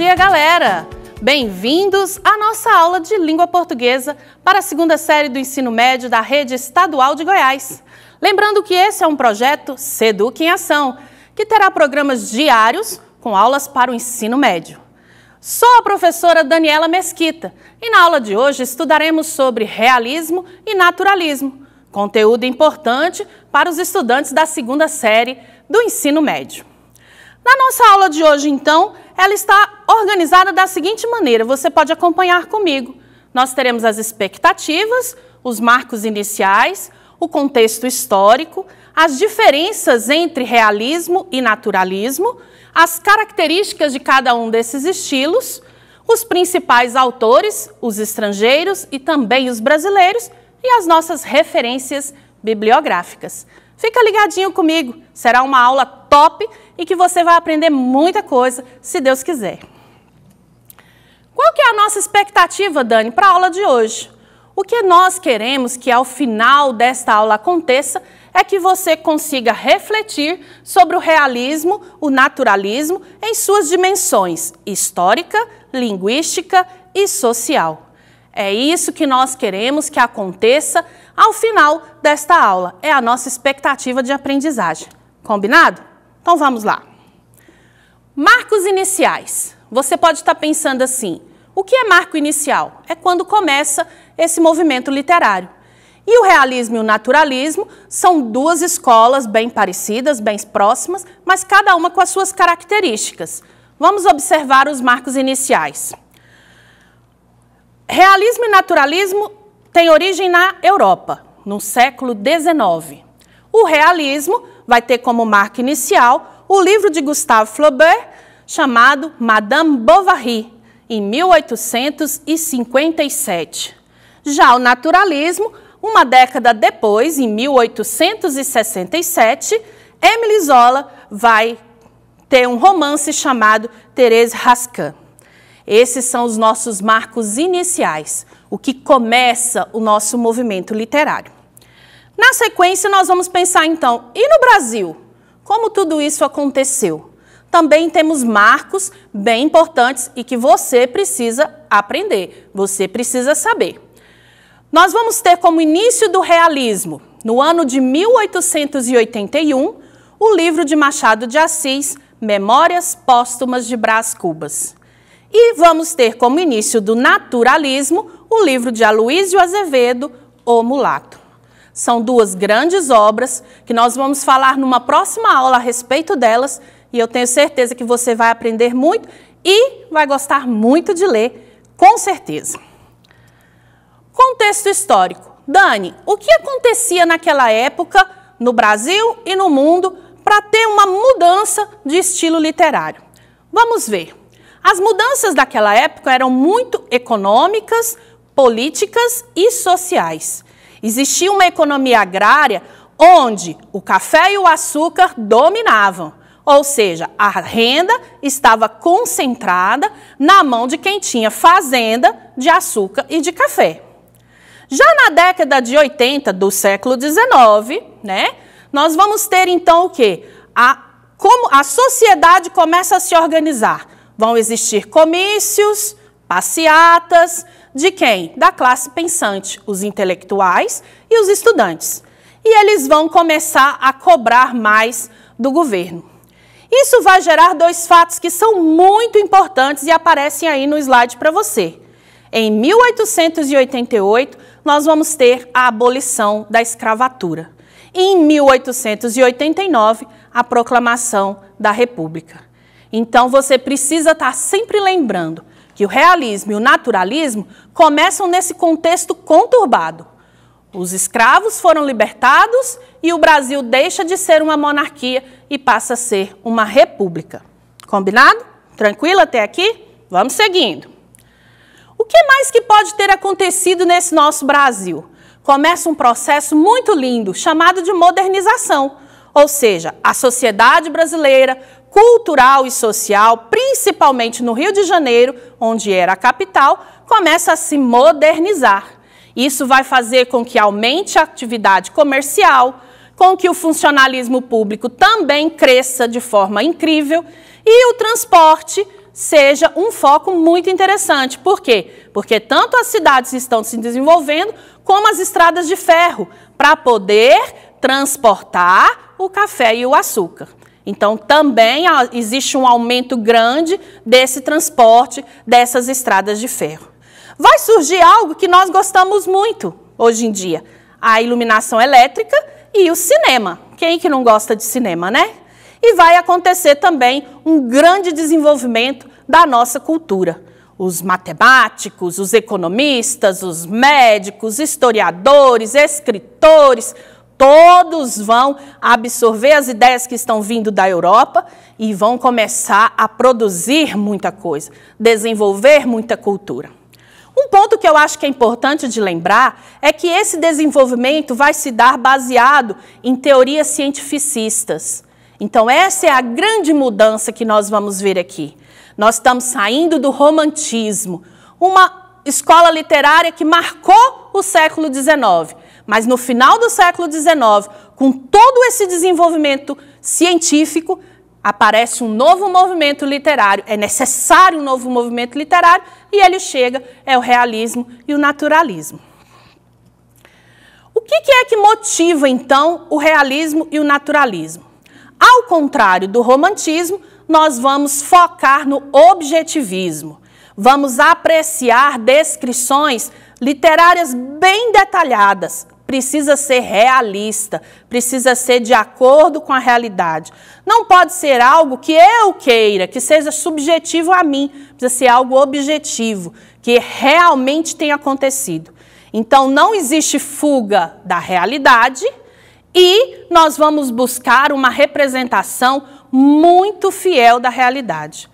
dia, galera! Bem-vindos à nossa aula de língua portuguesa para a segunda série do ensino médio da Rede Estadual de Goiás. Lembrando que esse é um projeto Seduc em Ação, que terá programas diários com aulas para o ensino médio. Sou a professora Daniela Mesquita e na aula de hoje estudaremos sobre realismo e naturalismo, conteúdo importante para os estudantes da segunda série do ensino médio. Na nossa aula de hoje, então, ela está organizada da seguinte maneira, você pode acompanhar comigo. Nós teremos as expectativas, os marcos iniciais, o contexto histórico, as diferenças entre realismo e naturalismo, as características de cada um desses estilos, os principais autores, os estrangeiros e também os brasileiros e as nossas referências bibliográficas. Fica ligadinho comigo, será uma aula top e que você vai aprender muita coisa, se Deus quiser. Qual que é a nossa expectativa, Dani, para a aula de hoje? O que nós queremos que ao final desta aula aconteça é que você consiga refletir sobre o realismo, o naturalismo, em suas dimensões histórica, linguística e social. É isso que nós queremos que aconteça ao final desta aula. É a nossa expectativa de aprendizagem. Combinado? Então vamos lá. Marcos iniciais. Você pode estar pensando assim: o que é marco inicial? É quando começa esse movimento literário. E o realismo e o naturalismo são duas escolas bem parecidas, bem próximas, mas cada uma com as suas características. Vamos observar os marcos iniciais. Realismo e naturalismo têm origem na Europa, no século XIX. O realismo vai ter como marca inicial o livro de Gustave Flaubert, chamado Madame Bovary, em 1857. Já o naturalismo, uma década depois, em 1867, Emily Zola vai ter um romance chamado Thérèse Rascan. Esses são os nossos marcos iniciais, o que começa o nosso movimento literário. Na sequência, nós vamos pensar então, e no Brasil? Como tudo isso aconteceu? Também temos marcos bem importantes e que você precisa aprender, você precisa saber. Nós vamos ter como início do realismo, no ano de 1881, o livro de Machado de Assis, Memórias Póstumas de Brás Cubas. E vamos ter como início do naturalismo o livro de Aloísio Azevedo, O Mulato. São duas grandes obras que nós vamos falar numa próxima aula a respeito delas e eu tenho certeza que você vai aprender muito e vai gostar muito de ler, com certeza. Contexto histórico. Dani, o que acontecia naquela época no Brasil e no mundo para ter uma mudança de estilo literário? Vamos ver. As mudanças daquela época eram muito econômicas, políticas e sociais. Existia uma economia agrária onde o café e o açúcar dominavam, ou seja, a renda estava concentrada na mão de quem tinha fazenda de açúcar e de café. Já na década de 80 do século 19, né, nós vamos ter então o que? A, como a sociedade começa a se organizar. Vão existir comícios, passeatas, de quem? Da classe pensante, os intelectuais e os estudantes. E eles vão começar a cobrar mais do governo. Isso vai gerar dois fatos que são muito importantes e aparecem aí no slide para você. Em 1888, nós vamos ter a abolição da escravatura. E em 1889, a proclamação da República. Então você precisa estar tá sempre lembrando que o realismo e o naturalismo começam nesse contexto conturbado. Os escravos foram libertados e o Brasil deixa de ser uma monarquia e passa a ser uma república. Combinado? Tranquilo até aqui? Vamos seguindo. O que mais que pode ter acontecido nesse nosso Brasil? Começa um processo muito lindo chamado de modernização, ou seja, a sociedade brasileira cultural e social, principalmente no Rio de Janeiro, onde era a capital, começa a se modernizar. Isso vai fazer com que aumente a atividade comercial, com que o funcionalismo público também cresça de forma incrível e o transporte seja um foco muito interessante. Por quê? Porque tanto as cidades estão se desenvolvendo como as estradas de ferro para poder transportar o café e o açúcar. Então, também ah, existe um aumento grande desse transporte dessas estradas de ferro. Vai surgir algo que nós gostamos muito hoje em dia: a iluminação elétrica e o cinema. Quem que não gosta de cinema, né? E vai acontecer também um grande desenvolvimento da nossa cultura. Os matemáticos, os economistas, os médicos, historiadores, escritores, todos vão absorver as ideias que estão vindo da Europa e vão começar a produzir muita coisa, desenvolver muita cultura. Um ponto que eu acho que é importante de lembrar é que esse desenvolvimento vai se dar baseado em teorias cientificistas. Então, essa é a grande mudança que nós vamos ver aqui. Nós estamos saindo do romantismo, uma escola literária que marcou o século XIX mas no final do século XIX, com todo esse desenvolvimento científico, aparece um novo movimento literário. É necessário um novo movimento literário e ele chega é o realismo e o naturalismo. O que, que é que motiva então o realismo e o naturalismo? Ao contrário do romantismo, nós vamos focar no objetivismo. Vamos apreciar descrições literárias bem detalhadas, precisa ser realista, precisa ser de acordo com a realidade. Não pode ser algo que eu queira, que seja subjetivo a mim, precisa ser algo objetivo, que realmente tenha acontecido. Então não existe fuga da realidade e nós vamos buscar uma representação muito fiel da realidade.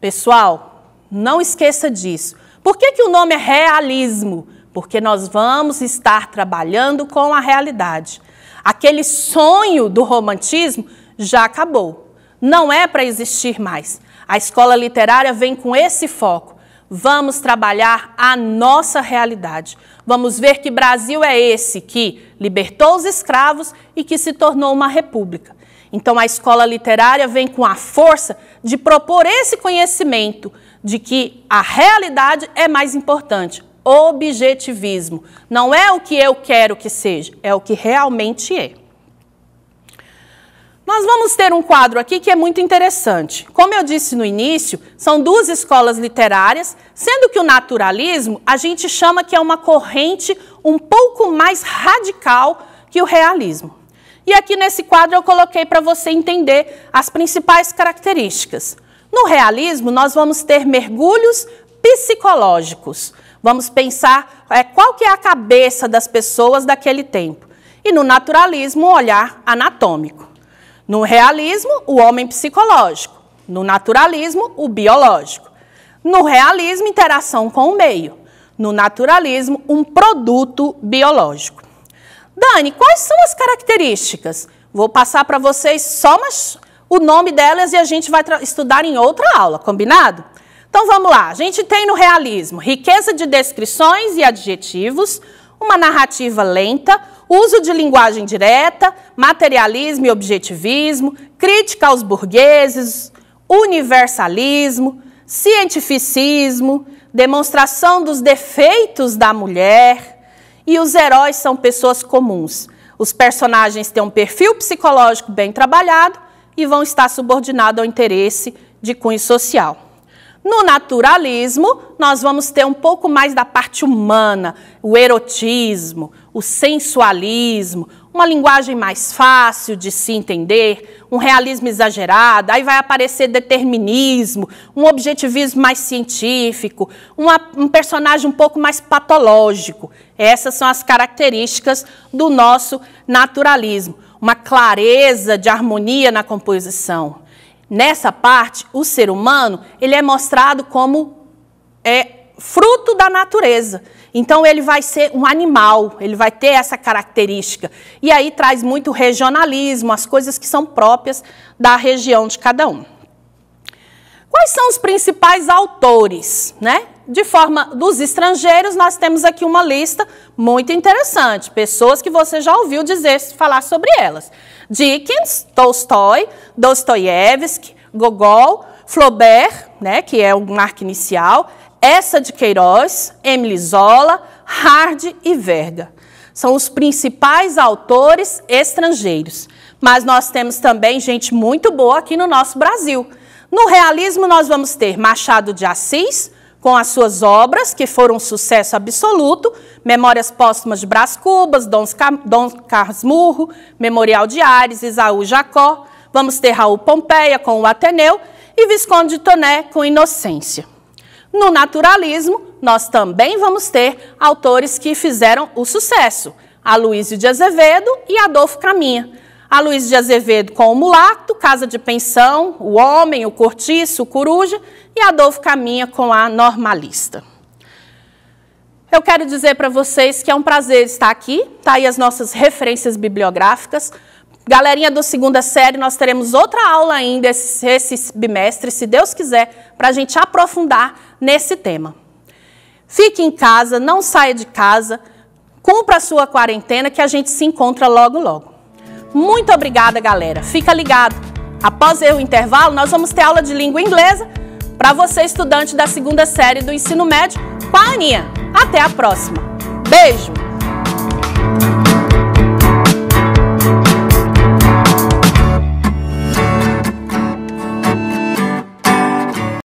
Pessoal, não esqueça disso. Por que, que o nome é realismo? porque nós vamos estar trabalhando com a realidade. Aquele sonho do romantismo já acabou, não é para existir mais. A escola literária vem com esse foco. Vamos trabalhar a nossa realidade. Vamos ver que Brasil é esse que libertou os escravos e que se tornou uma república. Então a escola literária vem com a força de propor esse conhecimento de que a realidade é mais importante, objetivismo. Não é o que eu quero que seja, é o que realmente é. Nós vamos ter um quadro aqui que é muito interessante. Como eu disse no início, são duas escolas literárias, sendo que o naturalismo a gente chama que é uma corrente um pouco mais radical que o realismo. E aqui nesse quadro eu coloquei para você entender as principais características. No realismo, nós vamos ter mergulhos psicológicos. Vamos pensar é, qual que é a cabeça das pessoas daquele tempo. E no naturalismo, o olhar anatômico. No realismo, o homem psicológico. No naturalismo, o biológico. No realismo, interação com o meio. No naturalismo, um produto biológico. Dani, quais são as características? Vou passar para vocês só o nome delas e a gente vai estudar em outra aula, combinado? Então vamos lá, a gente tem no realismo riqueza de descrições e adjetivos, uma narrativa lenta, uso de linguagem direta, materialismo e objetivismo, crítica aos burgueses, universalismo, cientificismo, demonstração dos defeitos da mulher. E os heróis são pessoas comuns. Os personagens têm um perfil psicológico bem trabalhado e vão estar subordinados ao interesse de cunho social. No naturalismo, nós vamos ter um pouco mais da parte humana, o erotismo, o sensualismo, uma linguagem mais fácil de se entender, um realismo exagerado, aí vai aparecer determinismo, um objetivismo mais científico, uma, um personagem um pouco mais patológico. Essas são as características do nosso naturalismo. Uma clareza de harmonia na composição nessa parte, o ser humano, ele é mostrado como é fruto da natureza. Então ele vai ser um animal, ele vai ter essa característica. E aí traz muito regionalismo, as coisas que são próprias da região de cada um. Quais são os principais autores, né? De forma dos estrangeiros, nós temos aqui uma lista muito interessante, pessoas que você já ouviu dizer falar sobre elas. Dickens, Tolstói, Dostoiévski, Gogol, Flaubert, né, que é o marco inicial, essa de Queiroz, Emily Zola, Hardy e Verga. São os principais autores estrangeiros. Mas nós temos também gente muito boa aqui no nosso Brasil. No realismo, nós vamos ter Machado de Assis, com as suas obras, que foram um sucesso absoluto, Memórias Póstumas de Brás Cubas, Dom, Dom Carlos Murro, Memorial de Ares, Isaú Jacó, vamos ter Raul Pompeia com o Ateneu e Visconde de Toné com Inocência. No naturalismo, nós também vamos ter autores que fizeram o sucesso, Aloysio de Azevedo e Adolfo Caminha, a Luiz de Azevedo com o Mulato, Casa de Pensão, o Homem, o Cortiço, o Coruja e Adolfo Caminha com a Normalista. Eu quero dizer para vocês que é um prazer estar aqui, tá aí as nossas referências bibliográficas. Galerinha do segunda série, nós teremos outra aula ainda esse, esse bimestre, se Deus quiser, para a gente aprofundar nesse tema. Fique em casa, não saia de casa, cumpra a sua quarentena que a gente se encontra logo logo. Muito obrigada, galera. Fica ligado. Após o intervalo, nós vamos ter aula de língua inglesa para você, estudante da segunda série do ensino médio, com a Aninha. Até a próxima. Beijo!